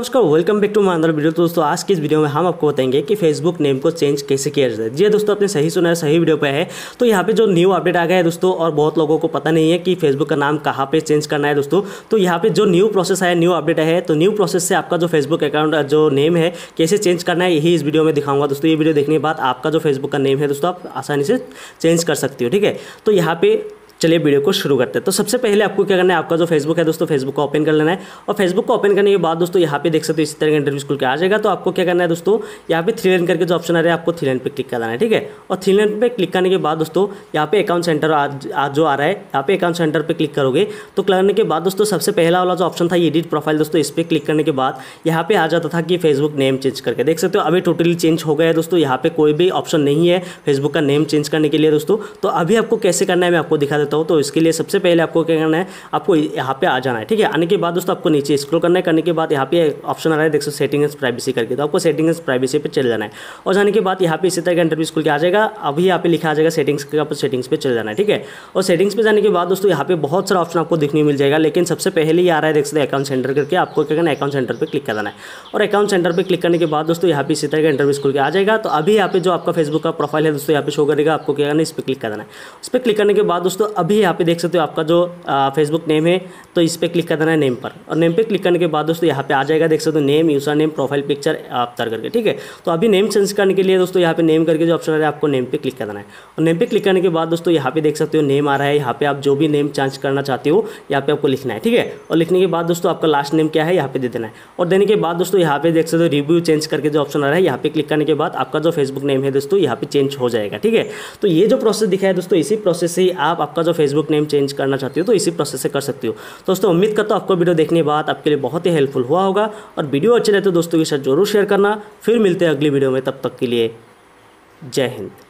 नमस्कार welcome back to my video तो दोस्तों आज की इस वीडियो में हम आपको बताएंगे कि फेसबुक नेम को चेंज कैसे किया जाए जी हाँ, दोस्तों आपने सही सुना है सही वीडियो पे है तो यहाँ पे जो न्यू अपडेट आ गया है दोस्तों और बहुत लोगों को पता नहीं है कि फेसबुक का नाम कहाँ पे चेंज करना है दोस्तों तो यहाँ पे जो न्यू प्रोसेस आया न्यू अपडेट है तो न्यू प्रोसेस से आपका जो फेसबुक अकाउंट जो नेम है कैसे चेंज करना है यही इस वीडियो में दिखाऊंगा दोस्तों ये वीडियो देखने के बाद आपका जो फेसबुक का नेम है दोस्तों आप आसानी से चेंज कर सकते हो ठीक है तो यहाँ पे चलिए वीडियो को शुरू करते हैं तो सबसे पहले आपको क्या करना है आपका जो फेसबुक है दोस्तों फेसबुक को ओपन कर लेना है और फेसबुक को ओपन करने के बाद दोस्तों यहाँ पे देख सकते हो इसी तरह का इंटरव्यू स्कूल के आ जाएगा तो आपको क्या करना है दोस्तों यहाँ पे थ्री लाइन करके जो ऑप्शन आ रहा है आपको थ्री लाइन पर क्लिक करना है ठीक है और थ्री लाइन पर क्लिक करने के बाद दोस्तों यहाँ पे अकाउंट सेंटर आज आज जो आ रहा है यहाँ पे अकाउंट सेंटर पर क्लिक करोगे तो करने के बाद दोस्तों सबसे पहला वाला जो ऑप्शन था एडिट प्रोफाइल दोस्तों इस पर क्लिक करने के बाद यहाँ पे आ जाता था कि फेसबुक नेम चेंज करके देख सकते हो अभी टोटली चेंज हो गया है दोस्तों यहाँ पे कोई भी ऑप्शन नहीं है फेसबुक का नेम चेंज करने के लिए दोस्तों तो अभी आपको कैसे करना है मैं आपको दिखा देता देता हूँ तो इसके लिए सबसे पहले आपको क्या करना है आपको यहाँ पे आ जाना है ठीक है आने के बाद दोस्तों आपको नीचे स्क्रॉल करना है करने के बाद यहाँ पे ऑप्शन आ रहा है देख सो सेटिंग एंड प्राइवेसी करके तो आपको सेटिंग एंड प्राइवेसी पर चले जाना है और जाने के बाद यहाँ पे इसी तरह का इंटरव्यू स्कूल के आ जाएगा अभी यहाँ पे लिखा आ जाएगा सेटिंग्स के आपको सेटिंग्स पर चले जाना है ठीक है और सेटिंग्स पर जाने के बाद दोस्तों यहाँ पे बहुत सारा ऑप्शन आपको देखने मिल जाएगा लेकिन सबसे पहले ही आ रहा है देख सकते अकाउंट सेंटर करके आपको क्या करना अकाउंट सेंटर पर क्लिक कर है और अकाउंट सेंटर पर क्लिक करने के बाद दोस्तों यहाँ पे इसी तरह का इंटरव्यू स्कूल के आ जाएगा तो अभी यहाँ पे जो आपका फेसबुक का प्रोफाइल है दोस्तों यहाँ पे शो करेगा आपको क्या करना है इस पर क्लिक करना है उस पर क्लिक करने के बाद दोस्तों अभी यहाँ पे देख सकते हो आपका जो फेसबुक नेम है तो इस पर क्लिक कर देना है नेम पर और नेम पे क्लिक करने के बाद दोस्तों यहाँ पे आ जाएगा देख सकते हो name user name profile picture आप तर करके ठीक है तो अभी नेम चेंज करने के लिए दोस्तों यहाँ पे नेम करके जो ऑप्शन आ रहा है आपको नेम पे क्लिक कर देना है और नेम पे क्लिक करने के बाद दोस्तों यहाँ पे देख सकते हो नेम आ रहा है यहाँ पे आप जो भी नेम चेंज करना चाहते हो यहाँ पे आपको लिखना है ठीक है और लिखने के बाद दोस्तों आपका लास्ट नेम क्या है यहाँ पे दे देना है और देने के बाद दोस्तों यहाँ पे देख सकते हो रिव्यू चेंज करके जो ऑप्शन आ रहा है यहाँ पे क्लिक करने के बाद आपका जो फेसबुक नेम है दोस्तों यहाँ पे चेंज हो जाएगा ठीक है तो ये जो प्रोसेस दिखाया दोस्तों इसी प्रोसेस से ही आप आपका जो तो फेसबुक नेम चेंज करना चाहती हो तो इसी प्रोसेस से कर सकती हो दोस्तों उम्मीद करता हूँ आपको वीडियो देखने के बाद आपके लिए बहुत ही हेल्पफुल हुआ होगा और वीडियो अच्छे रहते तो दोस्तों के साथ जरूर शेयर करना फिर मिलते हैं अगली वीडियो में तब तक के लिए जय हिंद